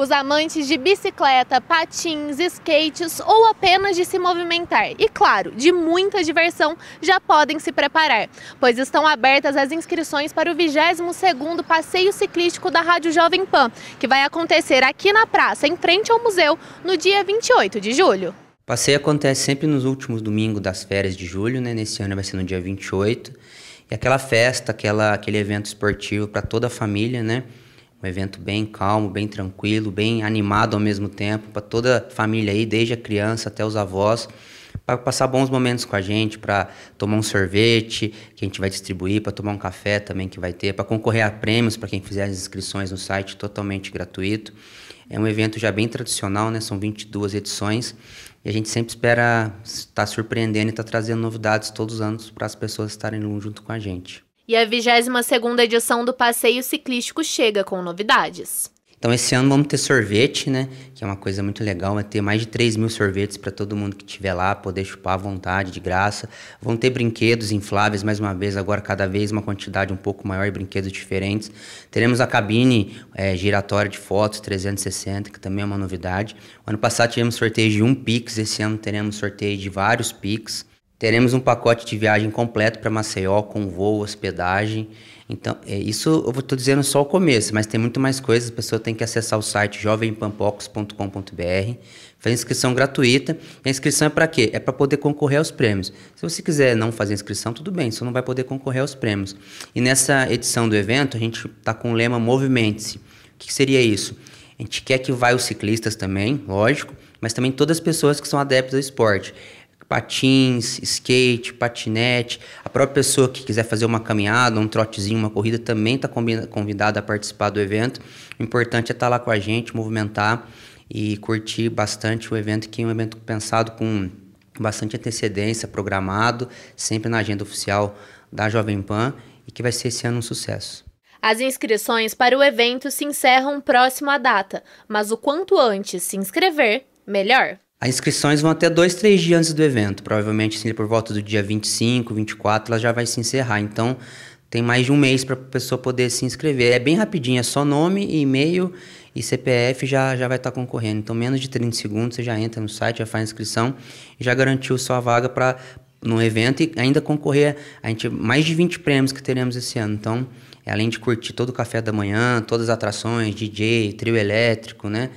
Os amantes de bicicleta, patins, skates ou apenas de se movimentar e, claro, de muita diversão, já podem se preparar, pois estão abertas as inscrições para o 22º Passeio Ciclístico da Rádio Jovem Pan, que vai acontecer aqui na praça, em frente ao museu, no dia 28 de julho. O passeio acontece sempre nos últimos domingos das férias de julho, né? Nesse ano vai ser no dia 28. E aquela festa, aquela, aquele evento esportivo para toda a família, né? Um evento bem calmo, bem tranquilo, bem animado ao mesmo tempo, para toda a família aí, desde a criança até os avós, para passar bons momentos com a gente, para tomar um sorvete que a gente vai distribuir, para tomar um café também que vai ter, para concorrer a prêmios para quem fizer as inscrições no site, totalmente gratuito. É um evento já bem tradicional, né? São 22 edições e a gente sempre espera estar surpreendendo e estar tá trazendo novidades todos os anos para as pessoas estarem junto com a gente. E a 22 edição do Passeio Ciclístico chega com novidades. Então esse ano vamos ter sorvete, né? Que é uma coisa muito legal, vai é ter mais de 3 mil sorvetes para todo mundo que estiver lá poder chupar à vontade, de graça. Vão ter brinquedos infláveis, mais uma vez, agora cada vez uma quantidade um pouco maior de brinquedos diferentes. Teremos a cabine é, giratória de fotos 360, que também é uma novidade. Ano passado tivemos sorteio de um Pix, esse ano teremos sorteio de vários Pix. Teremos um pacote de viagem completo para Maceió, com voo, hospedagem. Então, é, isso eu estou dizendo só o começo, mas tem muito mais coisas. A pessoa tem que acessar o site jovempampocos.com.br. Faz inscrição gratuita. E a inscrição é para quê? É para poder concorrer aos prêmios. Se você quiser não fazer inscrição, tudo bem, você não vai poder concorrer aos prêmios. E nessa edição do evento, a gente está com o lema Movimente-se. O que seria isso? A gente quer que vá os ciclistas também, lógico, mas também todas as pessoas que são adeptas ao esporte patins, skate, patinete. A própria pessoa que quiser fazer uma caminhada, um trotezinho, uma corrida, também está convidada a participar do evento. O importante é estar tá lá com a gente, movimentar e curtir bastante o evento, que é um evento pensado com bastante antecedência, programado, sempre na agenda oficial da Jovem Pan e que vai ser esse ano um sucesso. As inscrições para o evento se encerram próximo à data, mas o quanto antes se inscrever, melhor. As inscrições vão até dois, três dias antes do evento. Provavelmente, assim, por volta do dia 25, 24, ela já vai se encerrar. Então, tem mais de um mês para a pessoa poder se inscrever. É bem rapidinho, é só nome, e-mail e CPF já, já vai estar tá concorrendo. Então, menos de 30 segundos, você já entra no site, já faz a inscrição e já garantiu sua vaga para no evento e ainda concorrer a gente, mais de 20 prêmios que teremos esse ano. Então, é além de curtir todo o café da manhã, todas as atrações, DJ, trio elétrico, né?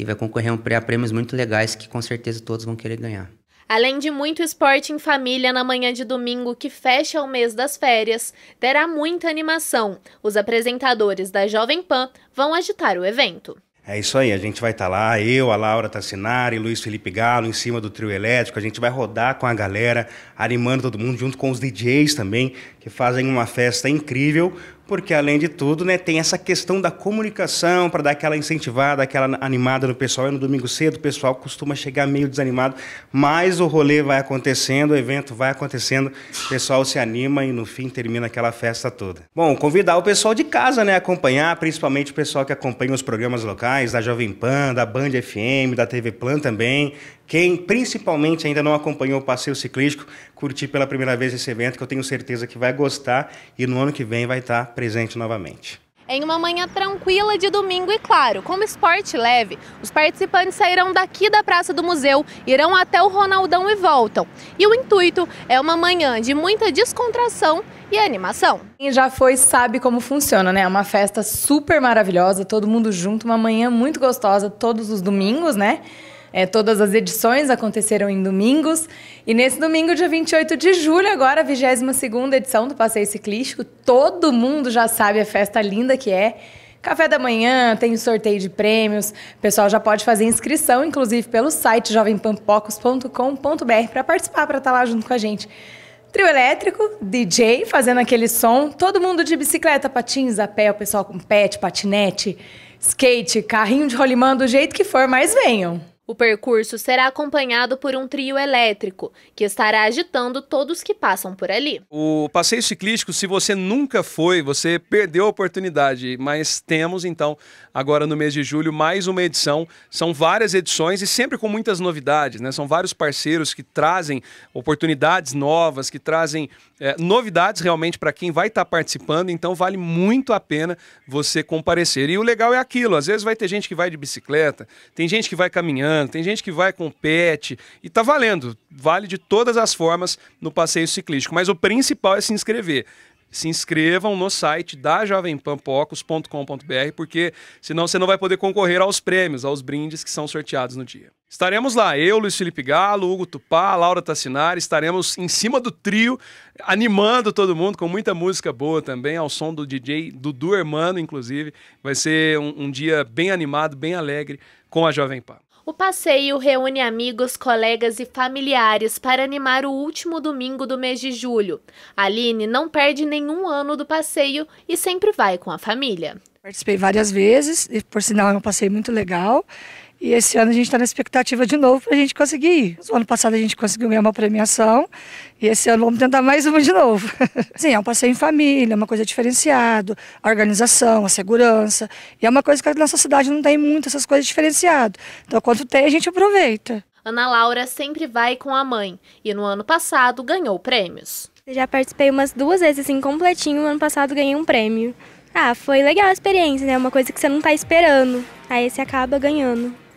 e vai concorrer a prêmios muito legais que com certeza todos vão querer ganhar. Além de muito esporte em família na manhã de domingo que fecha o mês das férias, terá muita animação. Os apresentadores da Jovem Pan vão agitar o evento. É isso aí, a gente vai estar tá lá, eu, a Laura Tassinari, Luiz Felipe Galo, em cima do trio elétrico, a gente vai rodar com a galera, animando todo mundo, junto com os DJs também, que fazem uma festa incrível, porque além de tudo, né, tem essa questão da comunicação para dar aquela incentivada, aquela animada no pessoal. É no domingo cedo, o pessoal costuma chegar meio desanimado, mas o rolê vai acontecendo, o evento vai acontecendo, o pessoal se anima e no fim termina aquela festa toda. Bom, convidar o pessoal de casa, né, a acompanhar, principalmente o pessoal que acompanha os programas locais da Jovem Pan, da Band FM, da TV Plan também. Quem principalmente ainda não acompanhou o passeio ciclístico, curti pela primeira vez esse evento que eu tenho certeza que vai gostar e no ano que vem vai estar presente novamente. Em uma manhã tranquila de domingo e claro, como esporte leve, os participantes sairão daqui da Praça do Museu, irão até o Ronaldão e voltam. E o intuito é uma manhã de muita descontração e animação. Quem já foi sabe como funciona, né? É uma festa super maravilhosa, todo mundo junto, uma manhã muito gostosa todos os domingos, né? É, todas as edições aconteceram em domingos. E nesse domingo, dia 28 de julho, agora, a 22 edição do Passeio Ciclístico. Todo mundo já sabe a festa linda que é. Café da manhã, tem sorteio de prêmios. O pessoal já pode fazer inscrição, inclusive, pelo site jovempampocos.com.br para participar, para estar tá lá junto com a gente. Trio elétrico, DJ fazendo aquele som, todo mundo de bicicleta, patins a pé, o pessoal com pet, patinete, skate, carrinho de rolimã, do jeito que for, mas venham. O percurso será acompanhado por um trio elétrico, que estará agitando todos que passam por ali. O passeio ciclístico, se você nunca foi, você perdeu a oportunidade, mas temos então, agora no mês de julho, mais uma edição. São várias edições e sempre com muitas novidades, né? São vários parceiros que trazem oportunidades novas, que trazem é, novidades realmente para quem vai estar tá participando, então vale muito a pena você comparecer. E o legal é aquilo, às vezes vai ter gente que vai de bicicleta, tem gente que vai caminhando, tem gente que vai com pet e tá valendo. Vale de todas as formas no passeio ciclístico, mas o principal é se inscrever se inscrevam no site da jovempanpocos.com.br, porque senão você não vai poder concorrer aos prêmios, aos brindes que são sorteados no dia. Estaremos lá, eu, Luiz Felipe Galo, Hugo Tupá, Laura Tassinari, estaremos em cima do trio, animando todo mundo com muita música boa também, ao som do DJ Dudu Hermano, inclusive. Vai ser um, um dia bem animado, bem alegre com a Jovem Pan. O passeio reúne amigos, colegas e familiares para animar o último domingo do mês de julho. A Aline não perde nenhum ano do passeio e sempre vai com a família. Participei várias vezes, e por sinal é um passeio muito legal. E esse ano a gente está na expectativa de novo para a gente conseguir ir. O ano passado a gente conseguiu ganhar uma premiação e esse ano vamos tentar mais uma de novo. Sim, é um passeio em família, é uma coisa diferenciada, a organização, a segurança. E é uma coisa que a nossa cidade não tem muito essas coisas diferenciadas. Então, quando tem, a gente aproveita. Ana Laura sempre vai com a mãe e no ano passado ganhou prêmios. Eu já participei umas duas vezes assim completinho, no ano passado ganhei um prêmio. Ah, foi legal a experiência, né? É uma coisa que você não está esperando. Aí você acaba ganhando.